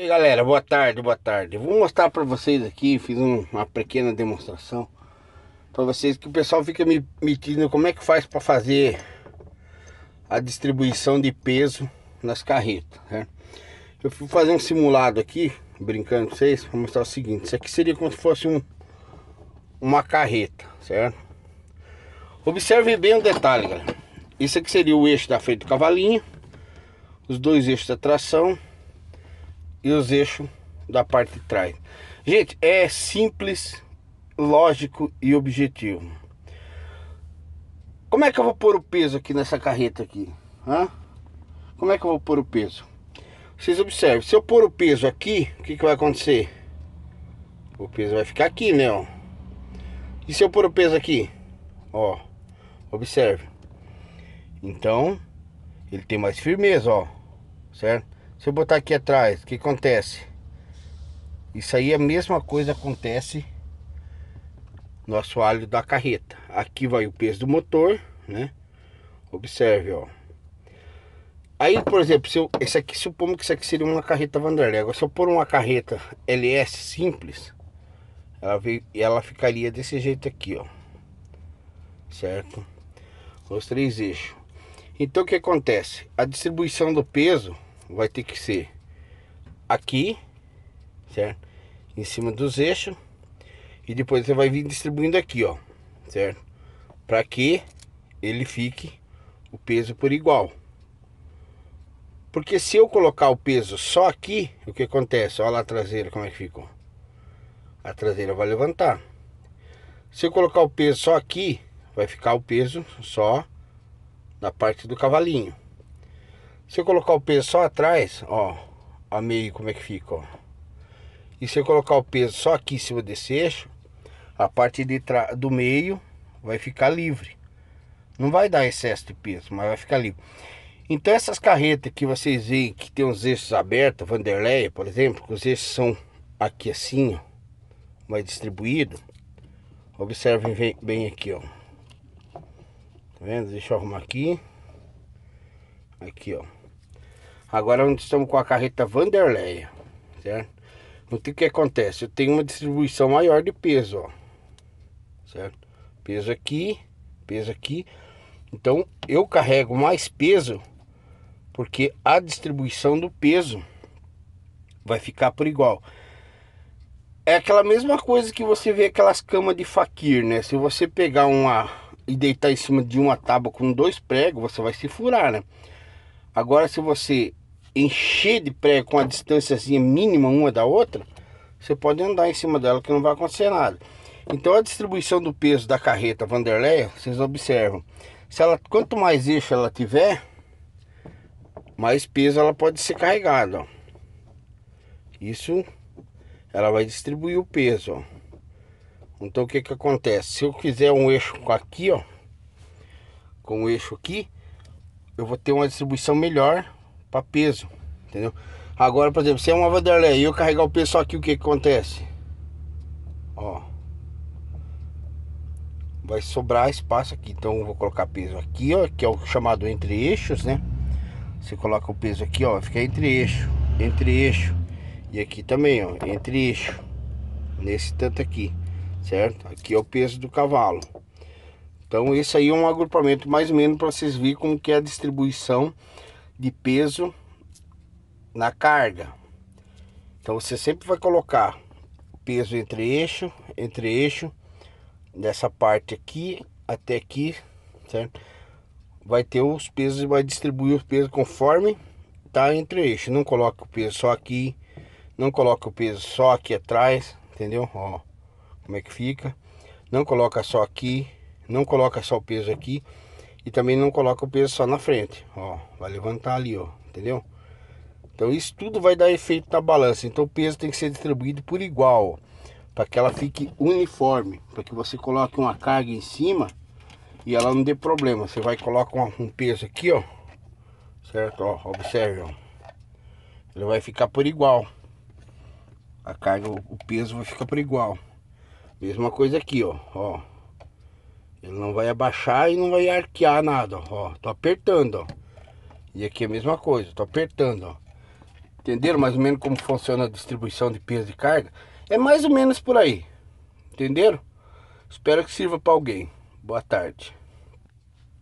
E aí galera, boa tarde, boa tarde. Vou mostrar para vocês aqui, fiz um, uma pequena demonstração para vocês que o pessoal fica me metindo como é que faz para fazer a distribuição de peso nas carretas. Né? Eu fui fazer um simulado aqui, brincando com vocês, para mostrar o seguinte: isso aqui seria como se fosse um, uma carreta, certo? Observe bem um detalhe, galera. Isso aqui seria o eixo da frente do cavalinho, os dois eixos da tração e os eixos da parte de trás. Gente, é simples, lógico e objetivo. Como é que eu vou pôr o peso aqui nessa carreta aqui? Hã? Como é que eu vou pôr o peso? Vocês observem, se eu pôr o peso aqui, o que, que vai acontecer? O peso vai ficar aqui, né? Ó. E se eu pôr o peso aqui? Ó, observe. Então, ele tem mais firmeza, ó. Certo? Se eu botar aqui atrás, o que acontece? Isso aí é a mesma coisa acontece no assoalho da carreta. Aqui vai o peso do motor, né? Observe, ó. Aí, por exemplo, se eu, esse aqui, supondo que isso aqui seria uma carreta Vanderlei. Agora, se eu pôr uma carreta LS simples, ela, veio, ela ficaria desse jeito aqui, ó. Certo? Os três eixos. Então, o que acontece? A distribuição do peso vai ter que ser aqui, certo? Em cima dos eixos. E depois você vai vir distribuindo aqui, ó, certo? Para que ele fique o peso por igual. Porque se eu colocar o peso só aqui, o que acontece? Olha lá a traseira como é que ficou. A traseira vai levantar. Se eu colocar o peso só aqui, vai ficar o peso só na parte do cavalinho. Se eu colocar o peso só atrás, ó, a meio como é que fica, ó. E se eu colocar o peso só aqui em cima desse eixo, a parte de do meio vai ficar livre. Não vai dar excesso de peso, mas vai ficar livre. Então essas carretas que vocês veem que tem os eixos abertos, Vanderleia, por exemplo, que os eixos são aqui assim, ó, mais distribuído. Observem bem aqui, ó. Tá vendo? Deixa eu arrumar aqui. Aqui, ó. Agora nós estamos com a carreta Vanderlei, certo? O que que acontece? Eu tenho uma distribuição maior de peso, ó. Certo? Peso aqui, peso aqui. Então, eu carrego mais peso porque a distribuição do peso vai ficar por igual. É aquela mesma coisa que você vê aquelas camas de faquir, né? Se você pegar uma e deitar em cima de uma tábua com dois pregos, você vai se furar, né? Agora, se você encher de prego com a distância mínima uma da outra, você pode andar em cima dela que não vai acontecer nada. Então a distribuição do peso da carreta Vanderlei, vocês observam, se ela quanto mais eixo ela tiver, mais peso ela pode ser carregada. Ó. Isso ela vai distribuir o peso. Ó. Então o que que acontece? Se eu quiser um eixo aqui, ó, com o eixo aqui, eu vou ter uma distribuição melhor para peso, entendeu? Agora, por exemplo, se é uma Vanderlei e eu carregar o peso aqui, o que, que acontece? Ó. Vai sobrar espaço aqui. Então eu vou colocar peso aqui, ó, que é o chamado entre eixos, né? Você coloca o peso aqui, ó, fica entre eixo, entre eixo. E aqui também, ó, entre eixo. Nesse tanto aqui, certo? Aqui é o peso do cavalo. Então esse aí é um agrupamento mais ou menos para vocês verem como que é a distribuição de peso na carga. Então você sempre vai colocar peso entre eixo, entre eixo, nessa parte aqui até aqui, certo? Vai ter os pesos e vai distribuir os pesos conforme tá entre eixo. Não coloca o peso só aqui, não coloca o peso só aqui atrás, entendeu? Ó, como é que fica? Não coloca só aqui, não coloca só o peso aqui e também não coloca o peso só na frente, ó, vai levantar ali, ó, entendeu? Então isso tudo vai dar efeito na balança. Então o peso tem que ser distribuído por igual, para que ela fique uniforme, para que você coloque uma carga em cima e ela não dê problema. Você vai colocar um, um peso aqui, ó, certo? Ó, observe, ó. Ele vai ficar por igual. A carga, o peso vai ficar por igual. Mesma coisa aqui, ó, ó. Ele não vai abaixar e não vai arquear nada, ó. Tô apertando, ó. E aqui é a mesma coisa, tô apertando, ó. Entenderam mais ou menos como funciona a distribuição de peso e carga? É mais ou menos por aí. Entenderam? Espero que sirva para alguém. Boa tarde.